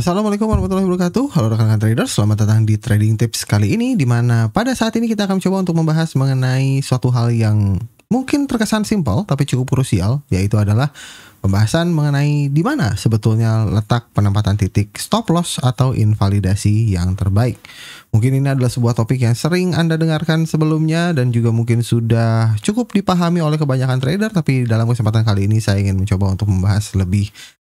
Assalamualaikum warahmatullahi wabarakatuh. Halo rekan-rekan trader, selamat datang di Trading Tips kali ini di mana pada saat ini kita akan coba untuk membahas mengenai suatu hal yang mungkin terkesan simpel tapi cukup krusial yaitu adalah pembahasan mengenai di mana sebetulnya letak penempatan titik stop loss atau invalidasi yang terbaik. Mungkin ini adalah sebuah topik yang sering Anda dengarkan sebelumnya dan juga mungkin sudah cukup dipahami oleh kebanyakan trader tapi dalam kesempatan kali ini saya ingin mencoba untuk membahas lebih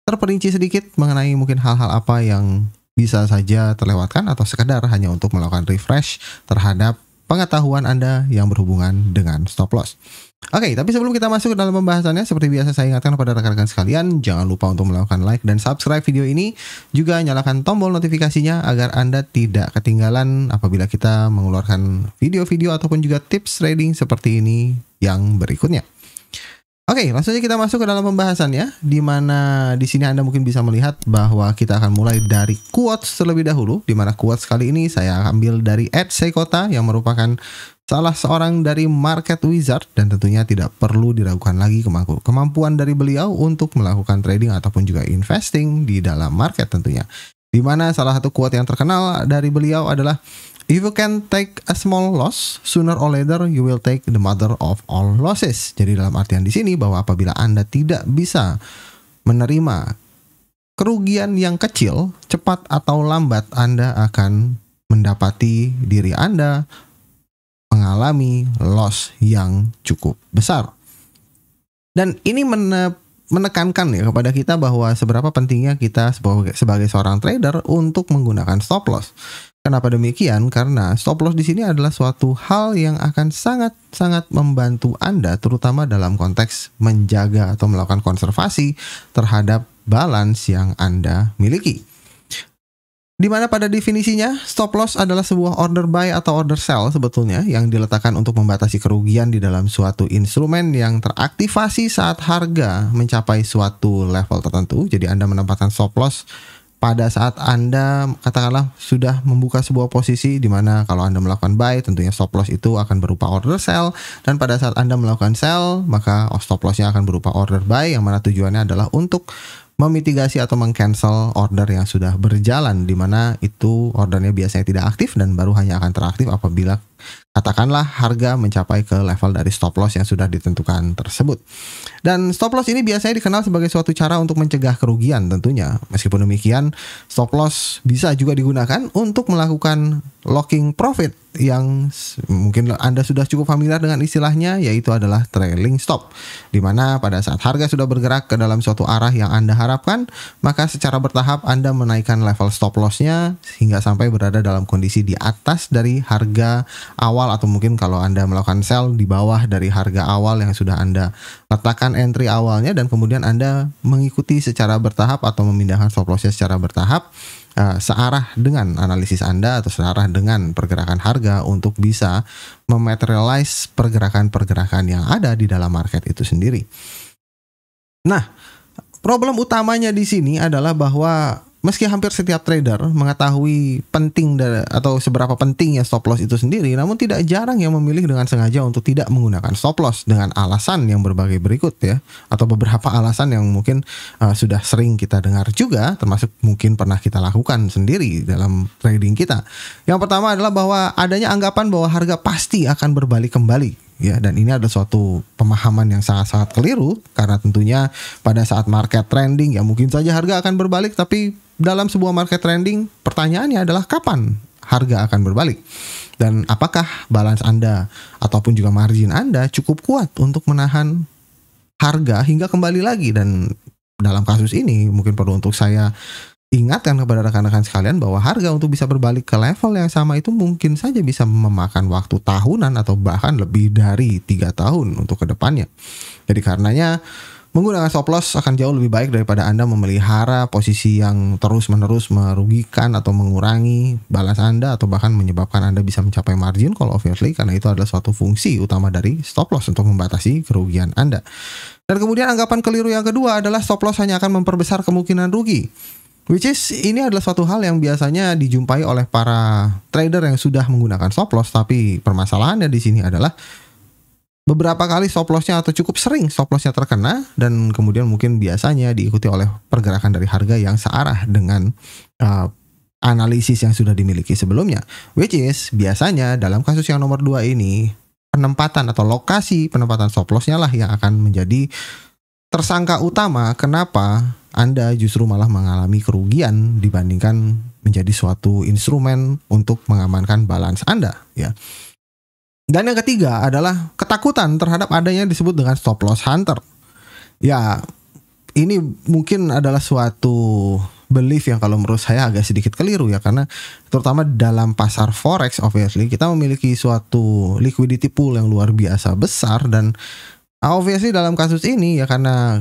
terperinci sedikit mengenai mungkin hal-hal apa yang bisa saja terlewatkan atau sekedar hanya untuk melakukan refresh terhadap pengetahuan Anda yang berhubungan dengan stop loss. Oke, okay, tapi sebelum kita masuk ke dalam pembahasannya, seperti biasa saya ingatkan kepada rekan-rekan sekalian, jangan lupa untuk melakukan like dan subscribe video ini. Juga nyalakan tombol notifikasinya agar Anda tidak ketinggalan apabila kita mengeluarkan video-video ataupun juga tips trading seperti ini yang berikutnya. Oke, okay, langsung aja kita masuk ke dalam pembahasan ya, di mana di sini Anda mungkin bisa melihat bahwa kita akan mulai dari quotes terlebih dahulu, di mana quotes kali ini saya ambil dari Ed Sekota yang merupakan salah seorang dari market wizard dan tentunya tidak perlu diragukan lagi kemampu kemampuan dari beliau untuk melakukan trading ataupun juga investing di dalam market tentunya. Di mana salah satu quote yang terkenal dari beliau adalah If you can take a small loss, sooner or later you will take the mother of all losses. Jadi dalam artian di sini bahwa apabila Anda tidak bisa menerima kerugian yang kecil, cepat atau lambat Anda akan mendapati diri Anda mengalami loss yang cukup besar. Dan ini menekankan ya kepada kita bahwa seberapa pentingnya kita sebagai seorang trader untuk menggunakan stop loss Kenapa demikian? Karena stop loss di sini adalah suatu hal yang akan sangat-sangat membantu Anda terutama dalam konteks menjaga atau melakukan konservasi terhadap balance yang Anda miliki. Di mana pada definisinya stop loss adalah sebuah order buy atau order sell sebetulnya yang diletakkan untuk membatasi kerugian di dalam suatu instrumen yang teraktivasi saat harga mencapai suatu level tertentu. Jadi Anda menempatkan stop loss pada saat Anda katakanlah sudah membuka sebuah posisi di mana kalau Anda melakukan buy tentunya stop loss itu akan berupa order sell dan pada saat Anda melakukan sell maka stop lossnya akan berupa order buy yang mana tujuannya adalah untuk memitigasi atau mengcancel order yang sudah berjalan di mana itu ordernya biasanya tidak aktif dan baru hanya akan teraktif apabila katakanlah harga mencapai ke level dari stop loss yang sudah ditentukan tersebut. Dan stop loss ini biasanya dikenal sebagai suatu cara untuk mencegah kerugian tentunya. Meskipun demikian, stop loss bisa juga digunakan untuk melakukan locking profit yang mungkin Anda sudah cukup familiar dengan istilahnya yaitu adalah trailing stop di mana pada saat harga sudah bergerak ke dalam suatu arah yang Anda harapkan maka secara bertahap Anda menaikkan level stop lossnya hingga sampai berada dalam kondisi di atas dari harga awal atau mungkin kalau Anda melakukan sell di bawah dari harga awal yang sudah Anda letakkan entry awalnya dan kemudian Anda mengikuti secara bertahap atau memindahkan stop lossnya secara bertahap Eh, searah dengan analisis Anda atau searah dengan pergerakan harga untuk bisa mematerialize pergerakan-pergerakan yang ada di dalam market itu sendiri. Nah, problem utamanya di sini adalah bahwa meski hampir setiap trader mengetahui penting atau seberapa pentingnya stop loss itu sendiri, namun tidak jarang yang memilih dengan sengaja untuk tidak menggunakan stop loss dengan alasan yang berbagai berikut ya, atau beberapa alasan yang mungkin uh, sudah sering kita dengar juga, termasuk mungkin pernah kita lakukan sendiri dalam trading kita. Yang pertama adalah bahwa adanya anggapan bahwa harga pasti akan berbalik kembali ya dan ini ada suatu pemahaman yang sangat-sangat keliru karena tentunya pada saat market trending ya mungkin saja harga akan berbalik tapi dalam sebuah market trending pertanyaannya adalah kapan harga akan berbalik dan apakah balance Anda ataupun juga margin Anda cukup kuat untuk menahan harga hingga kembali lagi dan dalam kasus ini mungkin perlu untuk saya ingatkan kepada rekan-rekan sekalian bahwa harga untuk bisa berbalik ke level yang sama itu mungkin saja bisa memakan waktu tahunan atau bahkan lebih dari tiga tahun untuk kedepannya. Jadi karenanya menggunakan stop loss akan jauh lebih baik daripada Anda memelihara posisi yang terus-menerus merugikan atau mengurangi balas Anda atau bahkan menyebabkan Anda bisa mencapai margin call obviously karena itu adalah suatu fungsi utama dari stop loss untuk membatasi kerugian Anda. Dan kemudian anggapan keliru yang kedua adalah stop loss hanya akan memperbesar kemungkinan rugi. Which is ini adalah suatu hal yang biasanya dijumpai oleh para trader yang sudah menggunakan stop loss tapi permasalahannya di sini adalah beberapa kali stop lossnya atau cukup sering stop lossnya terkena dan kemudian mungkin biasanya diikuti oleh pergerakan dari harga yang searah dengan uh, analisis yang sudah dimiliki sebelumnya. Which is biasanya dalam kasus yang nomor dua ini penempatan atau lokasi penempatan stop lossnya lah yang akan menjadi tersangka utama, kenapa Anda justru malah mengalami kerugian dibandingkan menjadi suatu instrumen untuk mengamankan balance Anda, ya. Dan yang ketiga adalah ketakutan terhadap adanya disebut dengan stop loss hunter. Ya, ini mungkin adalah suatu belief yang kalau menurut saya agak sedikit keliru ya karena terutama dalam pasar forex obviously kita memiliki suatu liquidity pool yang luar biasa besar dan obviously dalam kasus ini ya karena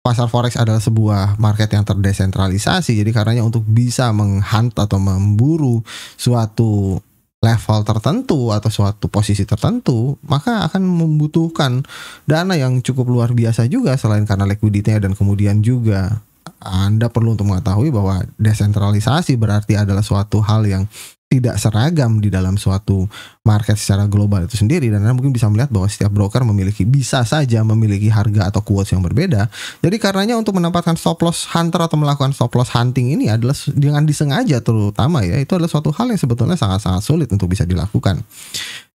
pasar forex adalah sebuah market yang terdesentralisasi jadi karenanya untuk bisa menghunt atau memburu suatu level tertentu atau suatu posisi tertentu maka akan membutuhkan dana yang cukup luar biasa juga selain karena likuiditasnya dan kemudian juga anda perlu untuk mengetahui bahwa desentralisasi berarti adalah suatu hal yang tidak seragam di dalam suatu market secara global itu sendiri dan Anda mungkin bisa melihat bahwa setiap broker memiliki bisa saja memiliki harga atau quotes yang berbeda. Jadi karenanya untuk mendapatkan stop loss hunter atau melakukan stop loss hunting ini adalah dengan disengaja terutama ya itu adalah suatu hal yang sebetulnya sangat-sangat sulit untuk bisa dilakukan.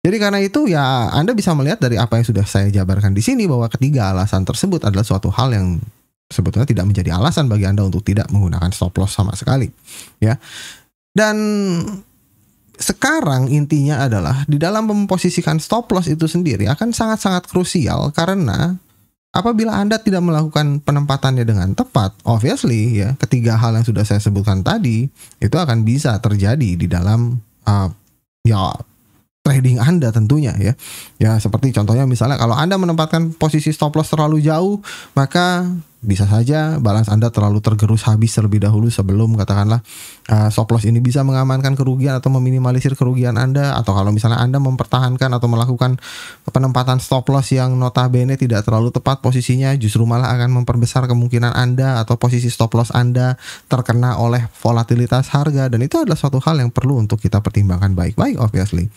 Jadi karena itu ya Anda bisa melihat dari apa yang sudah saya jabarkan di sini bahwa ketiga alasan tersebut adalah suatu hal yang sebetulnya tidak menjadi alasan bagi Anda untuk tidak menggunakan stop loss sama sekali. Ya. Dan sekarang intinya adalah di dalam memposisikan stop loss itu sendiri akan sangat-sangat krusial karena apabila Anda tidak melakukan penempatannya dengan tepat, obviously ya, ketiga hal yang sudah saya sebutkan tadi itu akan bisa terjadi di dalam uh, ya trading Anda tentunya ya. Ya, seperti contohnya misalnya kalau Anda menempatkan posisi stop loss terlalu jauh, maka bisa saja balance Anda terlalu tergerus habis terlebih dahulu sebelum katakanlah uh, stop loss ini bisa mengamankan kerugian atau meminimalisir kerugian Anda atau kalau misalnya Anda mempertahankan atau melakukan penempatan stop loss yang notabene tidak terlalu tepat posisinya justru malah akan memperbesar kemungkinan Anda atau posisi stop loss Anda terkena oleh volatilitas harga dan itu adalah suatu hal yang perlu untuk kita pertimbangkan baik-baik obviously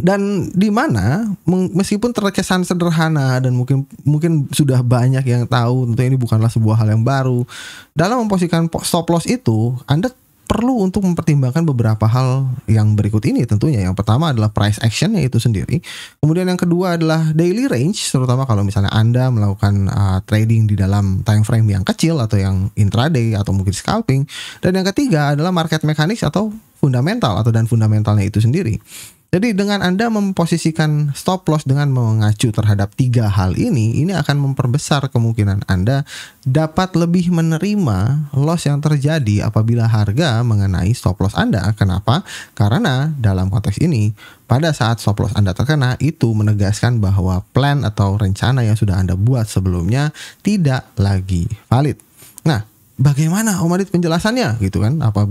dan di mana meskipun terkesan sederhana dan mungkin mungkin sudah banyak yang tahu tentu ini bukanlah sebuah hal yang baru dalam memposisikan stop loss itu Anda perlu untuk mempertimbangkan beberapa hal yang berikut ini tentunya. Yang pertama adalah price action itu sendiri. Kemudian yang kedua adalah daily range, terutama kalau misalnya Anda melakukan uh, trading di dalam time frame yang kecil atau yang intraday atau mungkin scalping. Dan yang ketiga adalah market mechanics atau fundamental atau dan fundamentalnya itu sendiri. Jadi dengan Anda memposisikan stop loss dengan mengacu terhadap tiga hal ini, ini akan memperbesar kemungkinan Anda dapat lebih menerima loss yang terjadi apabila harga mengenai stop loss Anda. Kenapa? Karena dalam konteks ini, pada saat stop loss Anda terkena, itu menegaskan bahwa plan atau rencana yang sudah Anda buat sebelumnya tidak lagi valid. Nah, bagaimana Om Adit penjelasannya gitu kan? Apa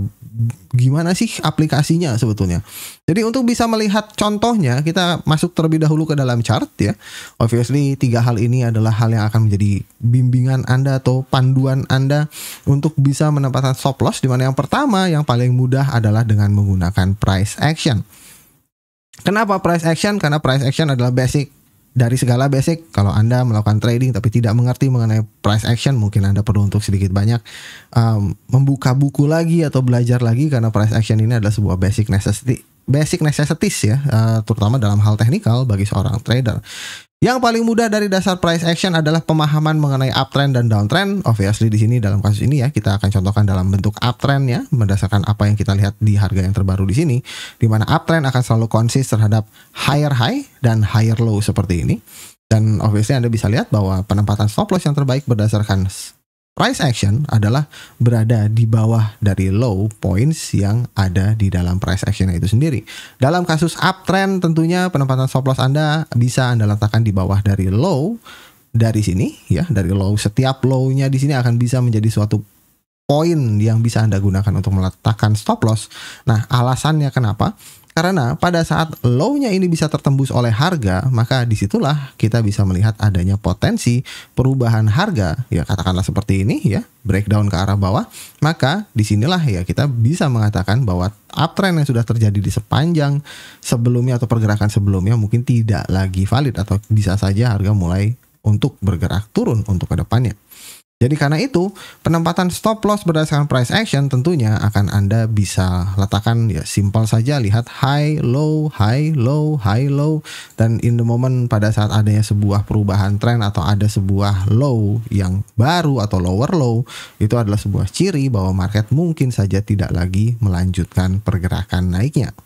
gimana sih aplikasinya sebetulnya. Jadi untuk bisa melihat contohnya kita masuk terlebih dahulu ke dalam chart ya. Obviously tiga hal ini adalah hal yang akan menjadi bimbingan Anda atau panduan Anda untuk bisa menempatkan stop loss di mana yang pertama yang paling mudah adalah dengan menggunakan price action. Kenapa price action? Karena price action adalah basic dari segala basic, kalau Anda melakukan trading tapi tidak mengerti mengenai price action, mungkin Anda perlu untuk sedikit banyak um, membuka buku lagi atau belajar lagi karena price action ini adalah sebuah basic necessity basic necessities ya, uh, terutama dalam hal teknikal bagi seorang trader. Yang paling mudah dari dasar price action adalah pemahaman mengenai uptrend dan downtrend. Obviously di sini dalam kasus ini ya kita akan contohkan dalam bentuk uptrend ya berdasarkan apa yang kita lihat di harga yang terbaru di sini di mana uptrend akan selalu konsis terhadap higher high dan higher low seperti ini. Dan obviously Anda bisa lihat bahwa penempatan stop loss yang terbaik berdasarkan price action adalah berada di bawah dari low points yang ada di dalam price action itu sendiri. Dalam kasus uptrend tentunya penempatan stop loss Anda bisa Anda letakkan di bawah dari low dari sini ya, dari low setiap low-nya di sini akan bisa menjadi suatu poin yang bisa Anda gunakan untuk meletakkan stop loss. Nah, alasannya kenapa? Karena pada saat low-nya ini bisa tertembus oleh harga, maka disitulah kita bisa melihat adanya potensi perubahan harga. Ya katakanlah seperti ini ya, breakdown ke arah bawah. Maka disinilah ya kita bisa mengatakan bahwa uptrend yang sudah terjadi di sepanjang sebelumnya atau pergerakan sebelumnya mungkin tidak lagi valid atau bisa saja harga mulai untuk bergerak turun untuk kedepannya. Jadi karena itu, penempatan stop loss berdasarkan price action tentunya akan Anda bisa letakkan ya simpel saja lihat high, low, high, low, high, low dan in the moment pada saat adanya sebuah perubahan tren atau ada sebuah low yang baru atau lower low itu adalah sebuah ciri bahwa market mungkin saja tidak lagi melanjutkan pergerakan naiknya.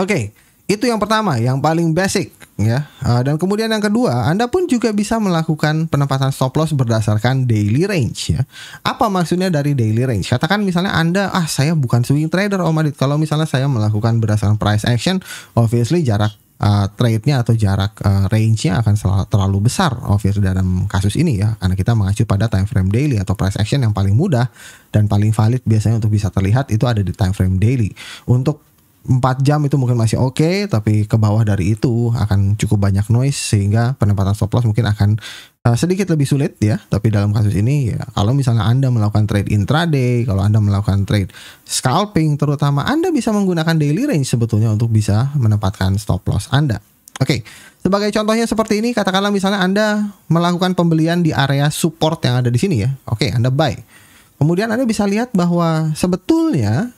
Oke, okay. Itu yang pertama, yang paling basic ya. Ah, dan kemudian yang kedua, Anda pun juga bisa melakukan penempatan stop loss berdasarkan daily range ya. Apa maksudnya dari daily range? Katakan misalnya Anda, ah saya bukan swing trader Om Adit. Kalau misalnya saya melakukan berdasarkan price action, obviously jarak uh, trade-nya atau jarak uh, range-nya akan terlalu besar obvious dalam kasus ini ya karena kita mengacu pada time frame daily atau price action yang paling mudah dan paling valid biasanya untuk bisa terlihat itu ada di time frame daily untuk 4 jam itu mungkin masih oke okay, tapi ke bawah dari itu akan cukup banyak noise sehingga penempatan stop loss mungkin akan uh, sedikit lebih sulit ya tapi dalam kasus ini ya kalau misalnya Anda melakukan trade intraday kalau Anda melakukan trade scalping terutama Anda bisa menggunakan daily range sebetulnya untuk bisa menempatkan stop loss Anda Oke, okay. sebagai contohnya seperti ini, katakanlah misalnya Anda melakukan pembelian di area support yang ada di sini ya. Oke, Anda buy. Kemudian Anda bisa lihat bahwa sebetulnya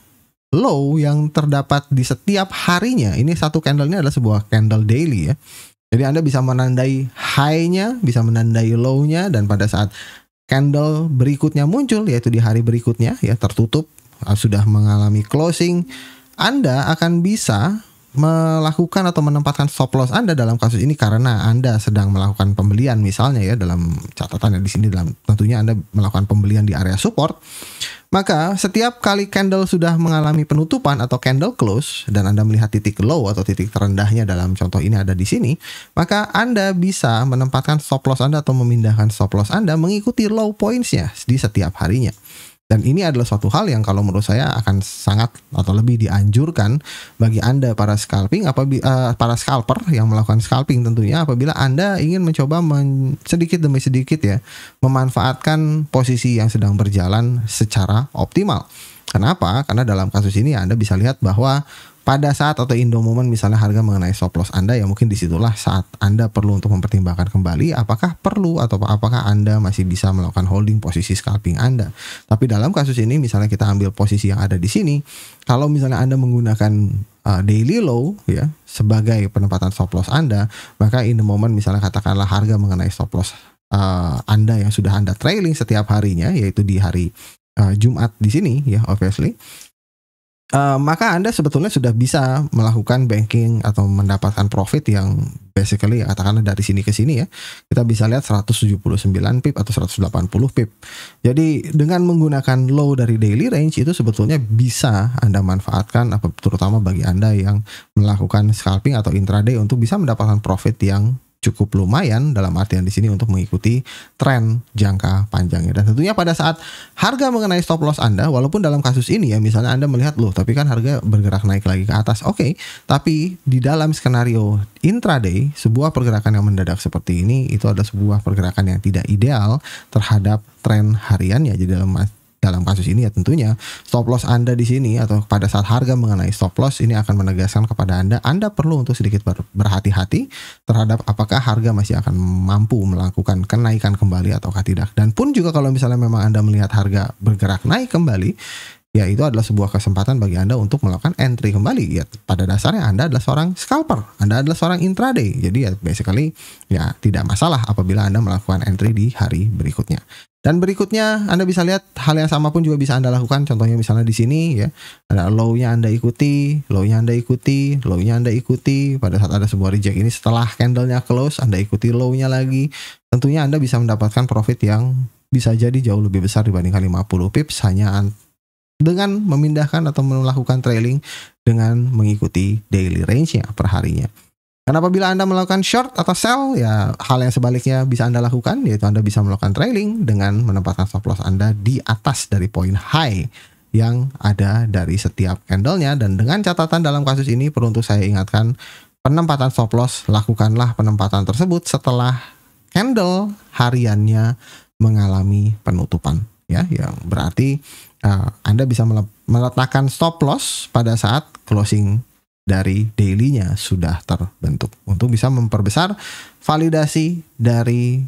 low yang terdapat di setiap harinya. Ini satu candle ini adalah sebuah candle daily ya. Jadi Anda bisa menandai high-nya, bisa menandai low-nya dan pada saat candle berikutnya muncul yaitu di hari berikutnya ya tertutup sudah mengalami closing, Anda akan bisa melakukan atau menempatkan stop loss Anda dalam kasus ini karena Anda sedang melakukan pembelian misalnya ya dalam catatannya di sini dalam tentunya Anda melakukan pembelian di area support maka setiap kali candle sudah mengalami penutupan atau candle close dan Anda melihat titik low atau titik terendahnya dalam contoh ini ada di sini maka Anda bisa menempatkan stop loss Anda atau memindahkan stop loss Anda mengikuti low pointsnya di setiap harinya. Dan ini adalah suatu hal yang kalau menurut saya akan sangat atau lebih dianjurkan bagi Anda para scalping apa uh, eh, para scalper yang melakukan scalping tentunya apabila Anda ingin mencoba men sedikit demi sedikit ya memanfaatkan posisi yang sedang berjalan secara optimal. Kenapa? Karena dalam kasus ini Anda bisa lihat bahwa pada saat atau in the moment misalnya harga mengenai stop loss Anda ya mungkin disitulah saat Anda perlu untuk mempertimbangkan kembali apakah perlu atau apakah Anda masih bisa melakukan holding posisi scalping Anda. Tapi dalam kasus ini misalnya kita ambil posisi yang ada di sini, kalau misalnya Anda menggunakan uh, daily low ya sebagai penempatan stop loss Anda, maka in the moment misalnya katakanlah harga mengenai stop loss uh, Anda yang sudah Anda trailing setiap harinya yaitu di hari uh, Jumat di sini ya obviously Eh, maka Anda sebetulnya sudah bisa melakukan banking atau mendapatkan profit yang basically ya katakanlah dari sini ke sini ya. Kita bisa lihat 179 pip atau 180 pip. Jadi dengan menggunakan low dari daily range itu sebetulnya bisa Anda manfaatkan terutama bagi Anda yang melakukan scalping atau intraday untuk bisa mendapatkan profit yang cukup lumayan dalam artian di sini untuk mengikuti tren jangka panjangnya dan tentunya pada saat harga mengenai stop loss Anda walaupun dalam kasus ini ya misalnya Anda melihat loh tapi kan harga bergerak naik lagi ke atas oke okay, tapi di dalam skenario intraday sebuah pergerakan yang mendadak seperti ini itu adalah sebuah pergerakan yang tidak ideal terhadap tren harian ya jadi dalam dalam kasus ini ya tentunya stop loss Anda di sini atau pada saat harga mengenai stop loss ini akan menegaskan kepada Anda Anda perlu untuk sedikit ber, berhati-hati terhadap apakah harga masih akan mampu melakukan kenaikan kembali ataukah tidak. Dan pun juga kalau misalnya memang Anda melihat harga bergerak naik kembali ya itu adalah sebuah kesempatan bagi Anda untuk melakukan entry kembali. Ya, pada dasarnya Anda adalah seorang scalper, Anda adalah seorang intraday. Jadi ya basically ya tidak masalah apabila Anda melakukan entry di hari berikutnya. Dan berikutnya Anda bisa lihat hal yang sama pun juga bisa Anda lakukan. Contohnya misalnya di sini ya, ada low-nya Anda ikuti, low-nya Anda ikuti, low-nya Anda ikuti. Pada saat ada sebuah reject ini setelah candle-nya close, Anda ikuti low-nya lagi. Tentunya Anda bisa mendapatkan profit yang bisa jadi jauh lebih besar dibandingkan 50 pips hanya dengan memindahkan atau melakukan trailing dengan mengikuti daily range-nya per harinya. Karena apabila Anda melakukan short atau sell, ya hal yang sebaliknya bisa Anda lakukan, yaitu Anda bisa melakukan trailing dengan menempatkan stop loss Anda di atas dari poin high yang ada dari setiap candlenya. Dan dengan catatan dalam kasus ini, perlu untuk saya ingatkan, penempatan stop loss, lakukanlah penempatan tersebut setelah candle hariannya mengalami penutupan. Ya, yang berarti uh, Anda bisa meletakkan stop loss pada saat closing dari dailynya sudah terbentuk untuk bisa memperbesar validasi dari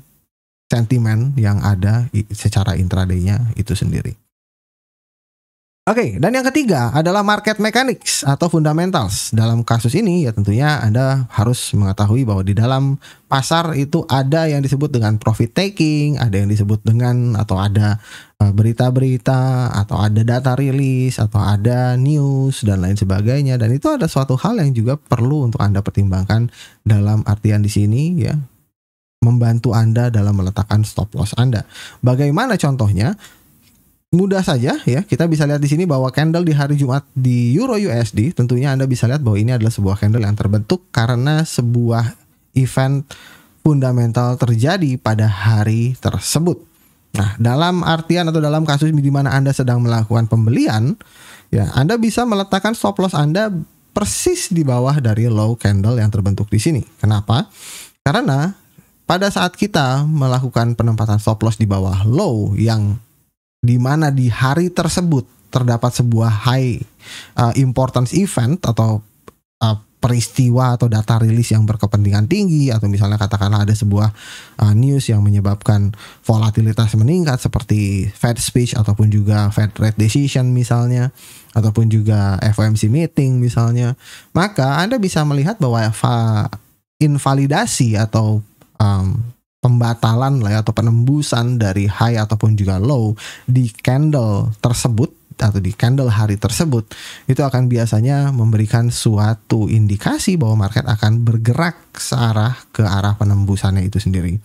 sentimen yang ada secara intradaynya itu sendiri. Oke, okay, dan yang ketiga adalah market mechanics atau fundamentals. Dalam kasus ini ya tentunya Anda harus mengetahui bahwa di dalam pasar itu ada yang disebut dengan profit taking, ada yang disebut dengan atau ada e, berita-berita atau ada data rilis atau ada news dan lain sebagainya dan itu ada suatu hal yang juga perlu untuk Anda pertimbangkan dalam artian di sini ya membantu Anda dalam meletakkan stop loss Anda. Bagaimana contohnya? mudah saja ya kita bisa lihat di sini bahwa candle di hari Jumat di Euro USD tentunya Anda bisa lihat bahwa ini adalah sebuah candle yang terbentuk karena sebuah event fundamental terjadi pada hari tersebut. Nah, dalam artian atau dalam kasus di mana Anda sedang melakukan pembelian, ya Anda bisa meletakkan stop loss Anda persis di bawah dari low candle yang terbentuk di sini. Kenapa? Karena pada saat kita melakukan penempatan stop loss di bawah low yang di mana di hari tersebut terdapat sebuah high uh, importance event atau uh, peristiwa atau data rilis yang berkepentingan tinggi atau misalnya katakanlah ada sebuah uh, news yang menyebabkan volatilitas meningkat seperti Fed speech ataupun juga Fed rate decision misalnya ataupun juga FOMC meeting misalnya maka Anda bisa melihat bahwa invalidasi atau um, pembatalan lah ya, atau penembusan dari high ataupun juga low di candle tersebut atau di candle hari tersebut itu akan biasanya memberikan suatu indikasi bahwa market akan bergerak searah ke arah penembusannya itu sendiri.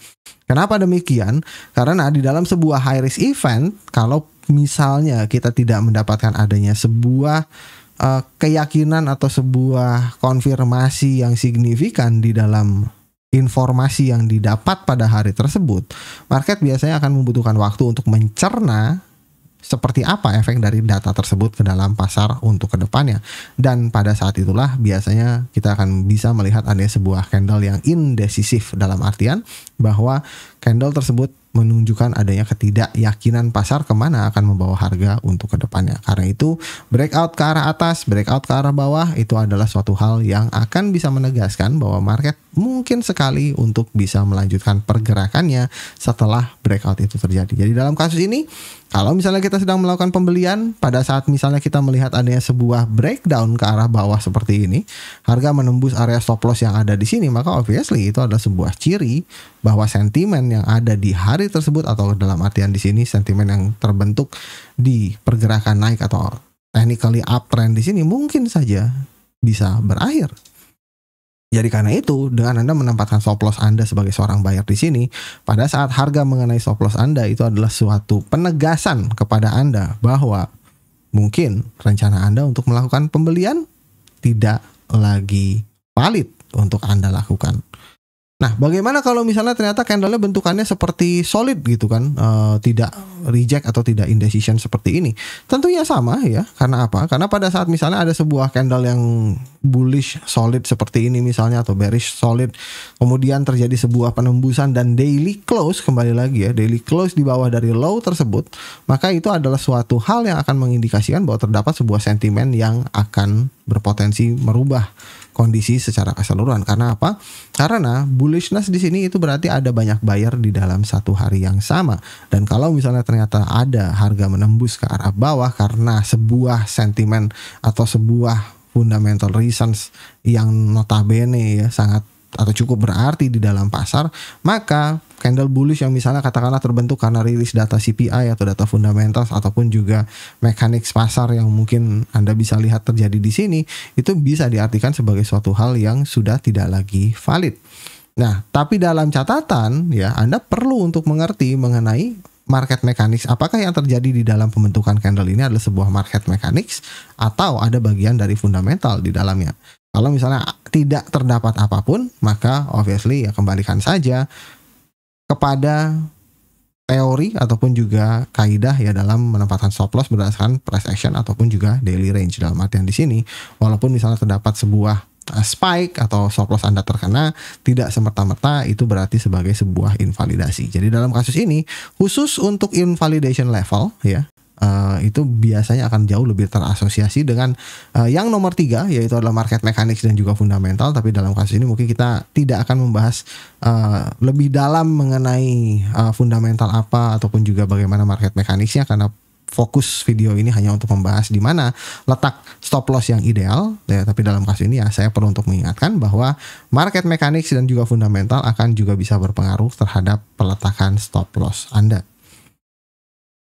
Kenapa demikian? Karena di dalam sebuah high risk event kalau misalnya kita tidak mendapatkan adanya sebuah uh, keyakinan atau sebuah konfirmasi yang signifikan di dalam informasi yang didapat pada hari tersebut, market biasanya akan membutuhkan waktu untuk mencerna seperti apa efek dari data tersebut ke dalam pasar untuk kedepannya. Dan pada saat itulah biasanya kita akan bisa melihat ada sebuah candle yang indecisif dalam artian bahwa candle tersebut menunjukkan adanya ketidakyakinan pasar kemana akan membawa harga untuk kedepannya. Karena itu breakout ke arah atas, breakout ke arah bawah itu adalah suatu hal yang akan bisa menegaskan bahwa market mungkin sekali untuk bisa melanjutkan pergerakannya setelah breakout itu terjadi. Jadi dalam kasus ini, kalau misalnya kita sedang melakukan pembelian pada saat misalnya kita melihat adanya sebuah breakdown ke arah bawah seperti ini, harga menembus area stop loss yang ada di sini, maka obviously itu adalah sebuah ciri bahwa bahwa sentimen yang ada di hari tersebut atau dalam artian di sini sentimen yang terbentuk di pergerakan naik atau technically uptrend di sini mungkin saja bisa berakhir. Jadi karena itu, dengan Anda menempatkan stop loss Anda sebagai seorang buyer di sini, pada saat harga mengenai stop loss Anda itu adalah suatu penegasan kepada Anda bahwa mungkin rencana Anda untuk melakukan pembelian tidak lagi valid untuk Anda lakukan. Nah, bagaimana kalau misalnya ternyata candlenya bentukannya seperti solid gitu kan, e, tidak reject atau tidak indecision seperti ini? Tentunya sama ya. Karena apa? Karena pada saat misalnya ada sebuah candle yang bullish solid seperti ini misalnya atau bearish solid, kemudian terjadi sebuah penembusan dan daily close kembali lagi ya, daily close di bawah dari low tersebut, maka itu adalah suatu hal yang akan mengindikasikan bahwa terdapat sebuah sentimen yang akan berpotensi merubah kondisi secara keseluruhan. Karena apa? Karena bullishness di sini itu berarti ada banyak buyer di dalam satu hari yang sama. Dan kalau misalnya ternyata ada harga menembus ke arah bawah karena sebuah sentimen atau sebuah fundamental reasons yang notabene ya sangat atau cukup berarti di dalam pasar, maka candle bullish yang misalnya katakanlah terbentuk karena rilis data CPI atau data fundamental ataupun juga mekanik pasar yang mungkin Anda bisa lihat terjadi di sini, itu bisa diartikan sebagai suatu hal yang sudah tidak lagi valid. Nah, tapi dalam catatan ya Anda perlu untuk mengerti mengenai market mechanics. Apakah yang terjadi di dalam pembentukan candle ini adalah sebuah market mechanics atau ada bagian dari fundamental di dalamnya? Kalau misalnya tidak terdapat apapun, maka obviously ya kembalikan saja kepada teori ataupun juga kaidah ya dalam menempatkan stop loss berdasarkan price action ataupun juga daily range dalam artian di sini walaupun misalnya terdapat sebuah eh, spike atau stop loss Anda terkena tidak semerta-merta itu berarti sebagai sebuah invalidasi. Jadi dalam kasus ini khusus untuk invalidation level ya uh, itu biasanya akan jauh lebih terasosiasi dengan uh, yang nomor tiga yaitu adalah market mechanics dan juga fundamental tapi dalam kasus ini mungkin kita tidak akan membahas uh, lebih dalam mengenai uh, fundamental apa ataupun juga bagaimana market mechanicsnya karena fokus video ini hanya untuk membahas di mana letak stop loss yang ideal. Ya, tapi dalam kasus ini ya saya perlu untuk mengingatkan bahwa market mechanics dan juga fundamental akan juga bisa berpengaruh terhadap peletakan stop loss Anda.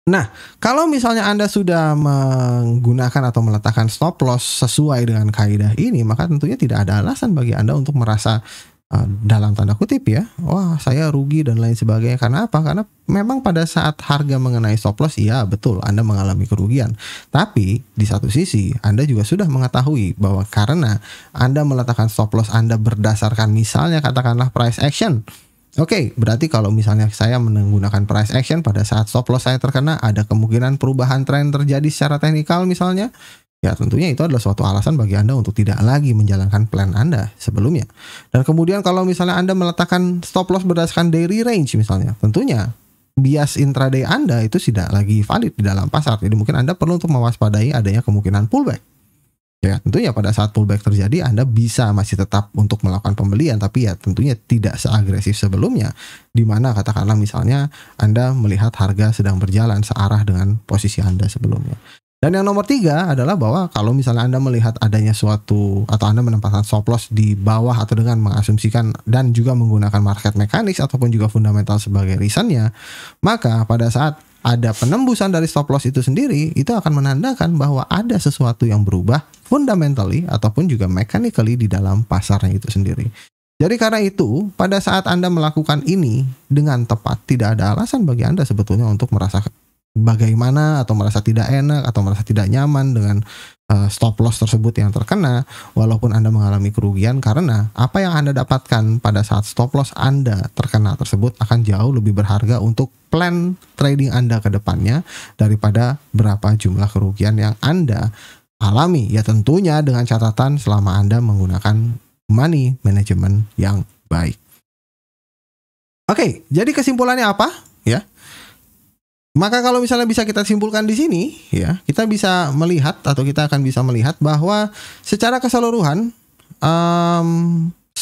Nah, kalau misalnya Anda sudah menggunakan atau meletakkan stop loss sesuai dengan kaidah ini, maka tentunya tidak ada alasan bagi Anda untuk merasa uh, dalam tanda kutip ya, wah saya rugi dan lain sebagainya. Karena apa? Karena memang pada saat harga mengenai stop loss, ya betul Anda mengalami kerugian. Tapi di satu sisi Anda juga sudah mengetahui bahwa karena Anda meletakkan stop loss Anda berdasarkan misalnya katakanlah price action Oke, okay, berarti kalau misalnya saya menggunakan price action pada saat stop loss saya terkena, ada kemungkinan perubahan tren terjadi secara teknikal misalnya. Ya tentunya itu adalah suatu alasan bagi Anda untuk tidak lagi menjalankan plan Anda sebelumnya. Dan kemudian kalau misalnya Anda meletakkan stop loss berdasarkan daily range misalnya, tentunya bias intraday Anda itu tidak lagi valid di dalam pasar. Jadi mungkin Anda perlu untuk mewaspadai adanya kemungkinan pullback. Ya tentunya pada saat pullback terjadi Anda bisa masih tetap untuk melakukan pembelian tapi ya tentunya tidak seagresif sebelumnya di mana katakanlah misalnya Anda melihat harga sedang berjalan searah dengan posisi Anda sebelumnya. Dan yang nomor tiga adalah bahwa kalau misalnya Anda melihat adanya suatu atau Anda menempatkan stop loss di bawah atau dengan mengasumsikan dan juga menggunakan market mechanics ataupun juga fundamental sebagai reasonnya, maka pada saat ada penembusan dari stop loss itu sendiri, itu akan menandakan bahwa ada sesuatu yang berubah fundamentally ataupun juga mechanically di dalam pasarnya itu sendiri. Jadi karena itu, pada saat Anda melakukan ini dengan tepat, tidak ada alasan bagi Anda sebetulnya untuk merasa bagaimana atau merasa tidak enak atau merasa tidak nyaman dengan uh, stop loss tersebut yang terkena walaupun Anda mengalami kerugian karena apa yang Anda dapatkan pada saat stop loss Anda terkena tersebut akan jauh lebih berharga untuk plan trading Anda ke depannya daripada berapa jumlah kerugian yang Anda alami ya tentunya dengan catatan selama Anda menggunakan money management yang baik. Oke, jadi kesimpulannya apa? Ya, maka kalau misalnya bisa kita simpulkan di sini, ya, kita bisa melihat atau kita akan bisa melihat bahwa secara keseluruhan um,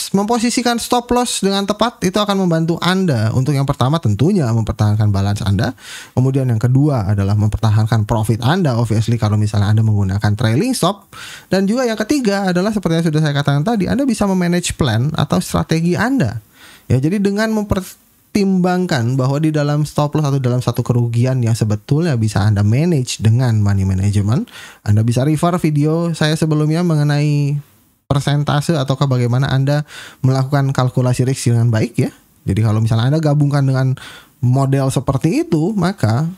memposisikan stop loss dengan tepat itu akan membantu Anda untuk yang pertama tentunya mempertahankan balance Anda. Kemudian yang kedua adalah mempertahankan profit Anda obviously kalau misalnya Anda menggunakan trailing stop dan juga yang ketiga adalah seperti yang sudah saya katakan tadi, Anda bisa memanage plan atau strategi Anda. Ya, jadi dengan memper timbangkan bahwa di dalam stop loss atau dalam satu kerugian yang sebetulnya bisa Anda manage dengan money management, Anda bisa refer video saya sebelumnya mengenai persentase ataukah bagaimana Anda melakukan kalkulasi risk dengan baik ya. Jadi kalau misalnya Anda gabungkan dengan model seperti itu, maka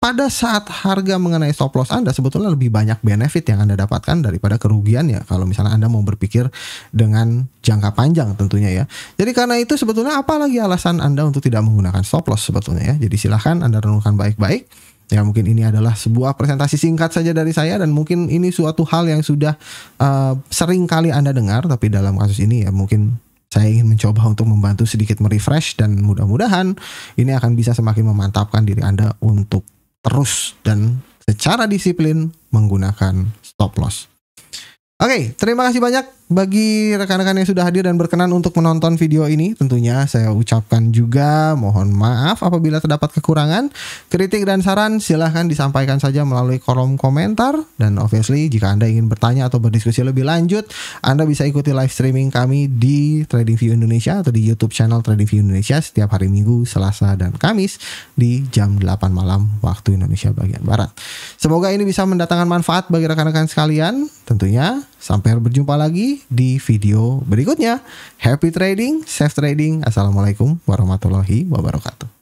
pada saat harga mengenai stop loss Anda sebetulnya lebih banyak benefit yang Anda dapatkan daripada kerugian ya kalau misalnya Anda mau berpikir dengan jangka panjang tentunya ya. Jadi karena itu sebetulnya apalagi alasan Anda untuk tidak menggunakan stop loss sebetulnya ya. Jadi silahkan Anda renungkan baik-baik. Ya mungkin ini adalah sebuah presentasi singkat saja dari saya dan mungkin ini suatu hal yang sudah uh, sering kali Anda dengar tapi dalam kasus ini ya mungkin saya ingin mencoba untuk membantu sedikit merefresh dan mudah-mudahan ini akan bisa semakin memantapkan diri Anda untuk terus dan secara disiplin menggunakan stop loss. Oke, okay, terima kasih banyak bagi rekan-rekan yang sudah hadir dan berkenan untuk menonton video ini, tentunya saya ucapkan juga mohon maaf apabila terdapat kekurangan. Kritik dan saran silahkan disampaikan saja melalui kolom komentar. Dan obviously jika Anda ingin bertanya atau berdiskusi lebih lanjut, Anda bisa ikuti live streaming kami di Trading View Indonesia atau di YouTube channel Trading View Indonesia setiap hari Minggu, Selasa, dan Kamis di jam 8 malam waktu Indonesia bagian Barat. Semoga ini bisa mendatangkan manfaat bagi rekan-rekan sekalian. Tentunya Sampai berjumpa lagi di video berikutnya. Happy trading, safe trading. Assalamualaikum warahmatullahi wabarakatuh.